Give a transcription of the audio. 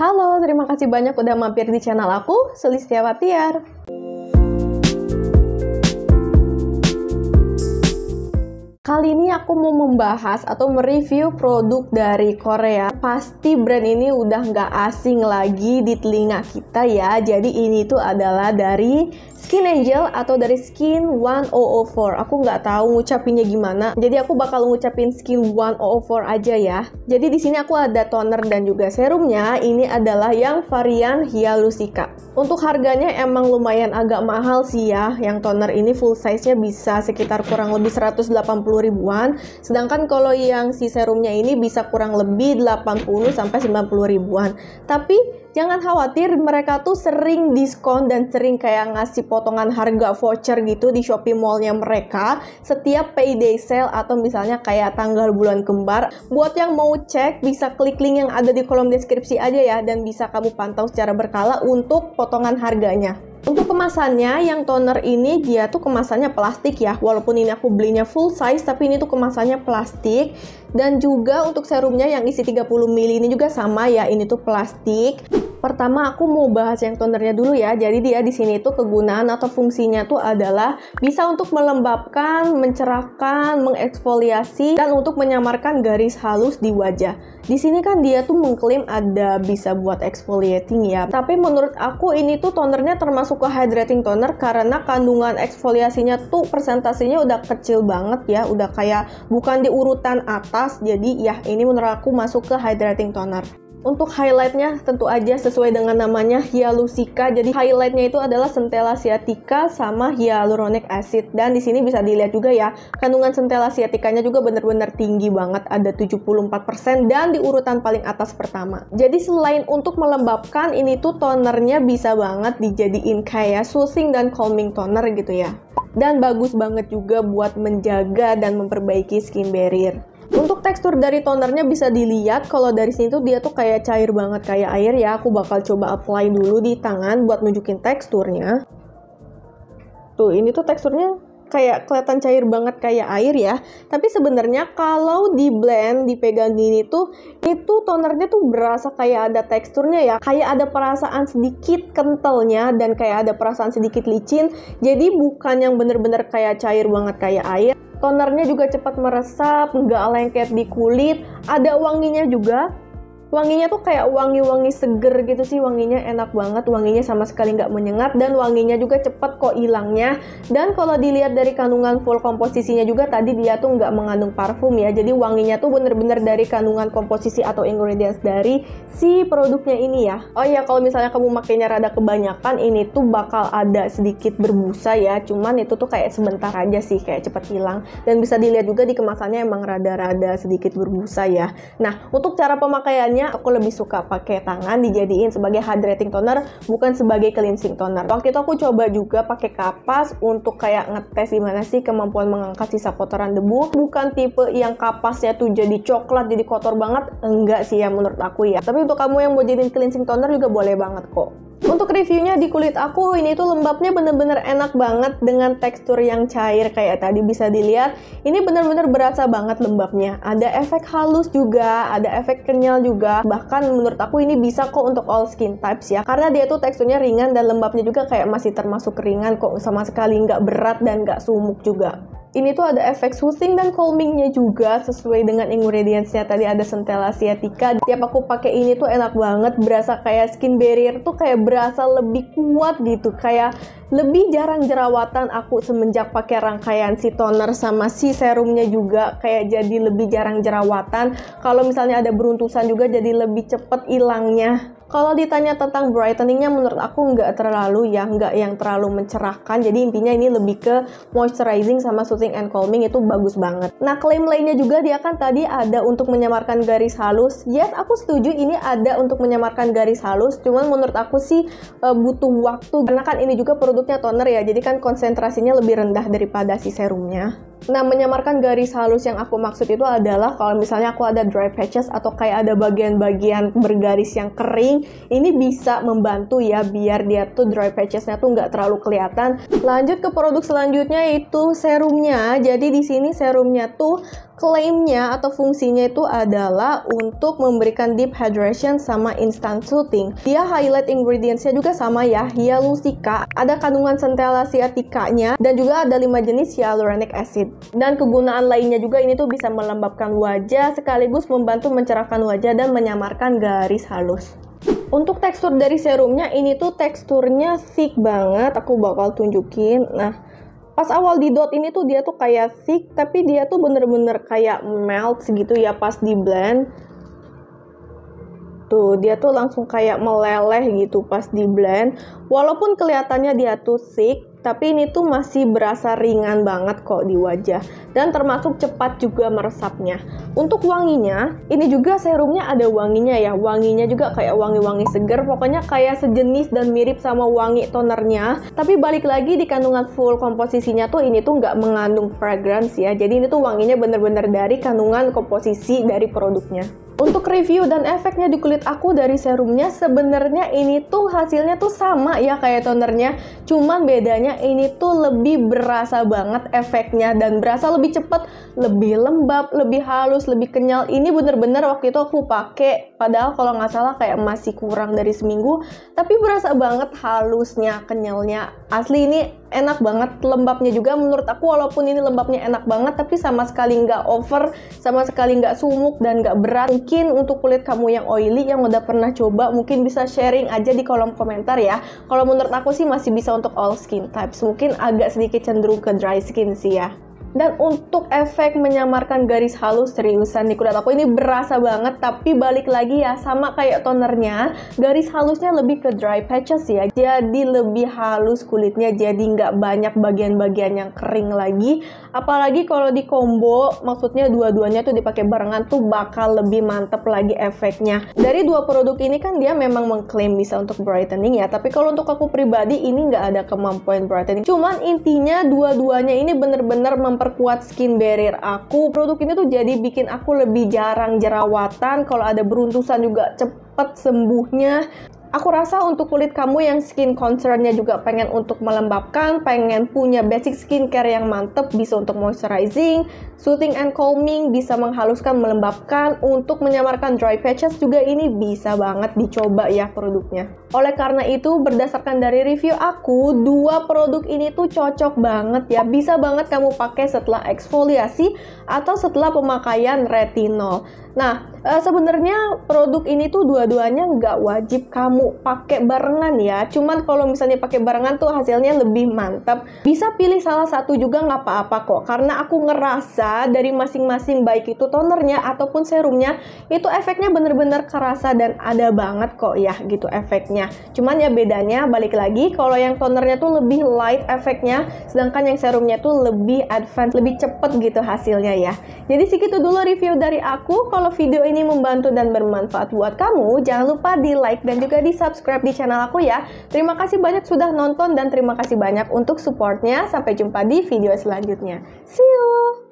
Halo, terima kasih banyak udah mampir di channel aku, Sulistia Watiar. Kali ini aku mau membahas atau mereview produk dari Korea. Pasti brand ini udah nggak asing lagi di telinga kita ya. Jadi ini tuh adalah dari Skin Angel atau dari Skin 1004. Aku nggak tahu ngucapinnya gimana. Jadi aku bakal ngucapin Skin 1004 aja ya. Jadi di sini aku ada toner dan juga serumnya. Ini adalah yang varian Hyaluronic. Untuk harganya emang lumayan agak mahal sih ya. Yang toner ini full size-nya bisa sekitar kurang lebih 180 ribuan. Sedangkan kalau yang si serumnya ini bisa kurang lebih 80 sampai 90 ribuan. Tapi jangan khawatir mereka tuh sering diskon dan sering kayak ngasih potongan harga voucher gitu di Shopee Mallnya mereka setiap payday sale atau misalnya kayak tanggal bulan kembar. Buat yang mau cek bisa klik link yang ada di kolom deskripsi aja ya dan bisa kamu pantau secara berkala untuk potongan harganya. Untuk kemasannya, yang toner ini dia tuh kemasannya plastik ya. Walaupun ini aku belinya full size, tapi ini tuh kemasannya plastik. Dan juga untuk serumnya yang isi 30 ml ini juga sama ya, ini tuh plastik. Pertama aku mau bahas yang tonernya dulu ya. Jadi dia di sini tuh kegunaan atau fungsinya tuh adalah bisa untuk melembabkan, mencerahkan, mengeksfoliasi dan untuk menyamarkan garis halus di wajah. Di sini kan dia tuh mengklaim ada bisa buat exfoliating ya. Tapi menurut aku ini tuh tonernya termasuk ke hydrating toner karena kandungan eksfoliasinya tuh persentasenya udah kecil banget ya, udah kayak bukan di urutan atas atas, jadi ya ini menurut aku masuk ke hydrating toner. Untuk highlightnya tentu aja sesuai dengan namanya Hyalusica. Jadi highlightnya itu adalah Centella asiatica sama hyaluronic acid. Dan di sini bisa dilihat juga ya, kandungan Centella asiaticanya juga bener-bener tinggi banget, ada 74% dan di urutan paling atas pertama. Jadi selain untuk melembabkan, ini tuh tonernya bisa banget dijadiin kayak soothing dan calming toner gitu ya. Dan bagus banget juga buat menjaga dan memperbaiki skin barrier. Untuk tekstur dari tonernya bisa dilihat kalau dari sini tuh dia tuh kayak cair banget kayak air ya. Aku bakal coba apply dulu di tangan buat nunjukin teksturnya. Tuh, ini tuh teksturnya kayak kelihatan cair banget kayak air ya. Tapi sebenarnya kalau di blend dipegang gini tuh itu tonernya tuh berasa kayak ada teksturnya ya. Kayak ada perasaan sedikit kentalnya dan kayak ada perasaan sedikit licin. Jadi bukan yang bener-bener kayak cair banget kayak air tonernya juga cepat meresap nggak lengket di kulit ada wanginya juga wanginya tuh kayak wangi-wangi seger gitu sih wanginya enak banget wanginya sama sekali nggak menyengat dan wanginya juga cepet kok hilangnya dan kalau dilihat dari kandungan full komposisinya juga tadi dia tuh nggak mengandung parfum ya jadi wanginya tuh bener-bener dari kandungan komposisi atau ingredients dari si produknya ini ya oh iya, kalau misalnya kamu makainya rada kebanyakan ini tuh bakal ada sedikit berbusa ya cuman itu tuh kayak sebentar aja sih kayak cepet hilang dan bisa dilihat juga di kemasannya emang rada-rada sedikit berbusa ya nah untuk cara pemakaiannya biasanya aku lebih suka pakai tangan dijadiin sebagai hydrating toner bukan sebagai cleansing toner. Waktu itu aku coba juga pakai kapas untuk kayak ngetes gimana sih kemampuan mengangkat sisa kotoran debu. Bukan tipe yang kapasnya tuh jadi coklat jadi kotor banget, enggak sih ya menurut aku ya. Tapi untuk kamu yang mau jadiin cleansing toner juga boleh banget kok. Untuk reviewnya di kulit aku, ini tuh lembabnya bener-bener enak banget dengan tekstur yang cair kayak tadi bisa dilihat. Ini bener-bener berasa banget lembabnya. Ada efek halus juga, ada efek kenyal juga. Bahkan menurut aku ini bisa kok untuk all skin types ya. Karena dia tuh teksturnya ringan dan lembabnya juga kayak masih termasuk ringan kok sama sekali nggak berat dan nggak sumuk juga ini tuh ada efek soothing dan calmingnya juga sesuai dengan ingredientsnya tadi ada centella asiatica tiap aku pakai ini tuh enak banget berasa kayak skin barrier tuh kayak berasa lebih kuat gitu kayak lebih jarang jerawatan aku semenjak pakai rangkaian si toner sama si serumnya juga kayak jadi lebih jarang jerawatan kalau misalnya ada beruntusan juga jadi lebih cepet hilangnya kalau ditanya tentang brighteningnya menurut aku nggak terlalu ya, nggak yang terlalu mencerahkan. Jadi intinya ini lebih ke moisturizing sama soothing and calming itu bagus banget. Nah klaim lainnya juga dia kan tadi ada untuk menyamarkan garis halus. Yes, aku setuju ini ada untuk menyamarkan garis halus. Cuman menurut aku sih eh, butuh waktu karena kan ini juga produknya toner ya. Jadi kan konsentrasinya lebih rendah daripada si serumnya. Nah, menyamarkan garis halus yang aku maksud itu adalah kalau misalnya aku ada dry patches atau kayak ada bagian-bagian bergaris yang kering, ini bisa membantu ya biar dia tuh dry patchesnya tuh nggak terlalu kelihatan. Lanjut ke produk selanjutnya yaitu serumnya. Jadi di sini serumnya tuh klaimnya atau fungsinya itu adalah untuk memberikan deep hydration sama instant soothing. Dia highlight ingredientsnya juga sama ya, Hyalusica, ada kandungan centella asiatica dan juga ada lima jenis hyaluronic acid. Dan kegunaan lainnya juga ini tuh bisa melembabkan wajah sekaligus membantu mencerahkan wajah dan menyamarkan garis halus. Untuk tekstur dari serumnya ini tuh teksturnya thick banget, aku bakal tunjukin. Nah, pas awal di dot ini tuh dia tuh kayak thick tapi dia tuh bener-bener kayak melt gitu ya pas di blend tuh dia tuh langsung kayak meleleh gitu pas di blend walaupun kelihatannya dia tuh thick tapi ini tuh masih berasa ringan banget kok di wajah dan termasuk cepat juga meresapnya. Untuk wanginya, ini juga serumnya ada wanginya ya. Wanginya juga kayak wangi-wangi seger, pokoknya kayak sejenis dan mirip sama wangi tonernya. Tapi balik lagi di kandungan full komposisinya tuh ini tuh nggak mengandung fragrance ya. Jadi ini tuh wanginya bener-bener dari kandungan komposisi dari produknya. Untuk review dan efeknya di kulit aku dari serumnya sebenarnya ini tuh hasilnya tuh sama ya kayak tonernya, cuman bedanya ini tuh lebih berasa banget efeknya dan berasa lebih cepet, lebih lembab, lebih halus, lebih kenyal. Ini bener-bener waktu itu aku pakai, padahal kalau nggak salah kayak masih kurang dari seminggu, tapi berasa banget halusnya, kenyalnya. Asli ini enak banget lembabnya juga menurut aku walaupun ini lembabnya enak banget tapi sama sekali nggak over sama sekali nggak sumuk dan nggak berat mungkin untuk kulit kamu yang oily yang udah pernah coba mungkin bisa sharing aja di kolom komentar ya kalau menurut aku sih masih bisa untuk all skin types mungkin agak sedikit cenderung ke dry skin sih ya dan untuk efek menyamarkan garis halus seriusan di kulit aku ini berasa banget tapi balik lagi ya sama kayak tonernya garis halusnya lebih ke dry patches ya jadi lebih halus kulitnya jadi nggak banyak bagian-bagian yang kering lagi apalagi kalau di combo maksudnya dua-duanya tuh dipakai barengan tuh bakal lebih mantep lagi efeknya dari dua produk ini kan dia memang mengklaim bisa untuk brightening ya tapi kalau untuk aku pribadi ini nggak ada kemampuan brightening cuman intinya dua-duanya ini bener-bener mem memperkuat skin barrier aku. Produk ini tuh jadi bikin aku lebih jarang jerawatan. Kalau ada beruntusan juga cepet sembuhnya. Aku rasa untuk kulit kamu yang skin concernnya juga pengen untuk melembabkan, pengen punya basic skincare yang mantep, bisa untuk moisturizing, soothing and calming, bisa menghaluskan, melembabkan, untuk menyamarkan dry patches juga ini bisa banget dicoba ya produknya. Oleh karena itu, berdasarkan dari review aku, dua produk ini tuh cocok banget ya, bisa banget kamu pakai setelah eksfoliasi atau setelah pemakaian retinol. Nah, eh, sebenarnya produk ini tuh dua-duanya nggak wajib kamu kamu pakai barengan ya. Cuman kalau misalnya pakai barengan tuh hasilnya lebih mantap. Bisa pilih salah satu juga nggak apa-apa kok. Karena aku ngerasa dari masing-masing baik itu tonernya ataupun serumnya itu efeknya bener-bener kerasa dan ada banget kok ya gitu efeknya. Cuman ya bedanya balik lagi kalau yang tonernya tuh lebih light efeknya, sedangkan yang serumnya tuh lebih advance, lebih cepet gitu hasilnya ya. Jadi segitu dulu review dari aku. Kalau video ini membantu dan bermanfaat buat kamu, jangan lupa di like dan juga di subscribe di channel aku ya. Terima kasih banyak sudah nonton dan terima kasih banyak untuk supportnya. Sampai jumpa di video selanjutnya. See you!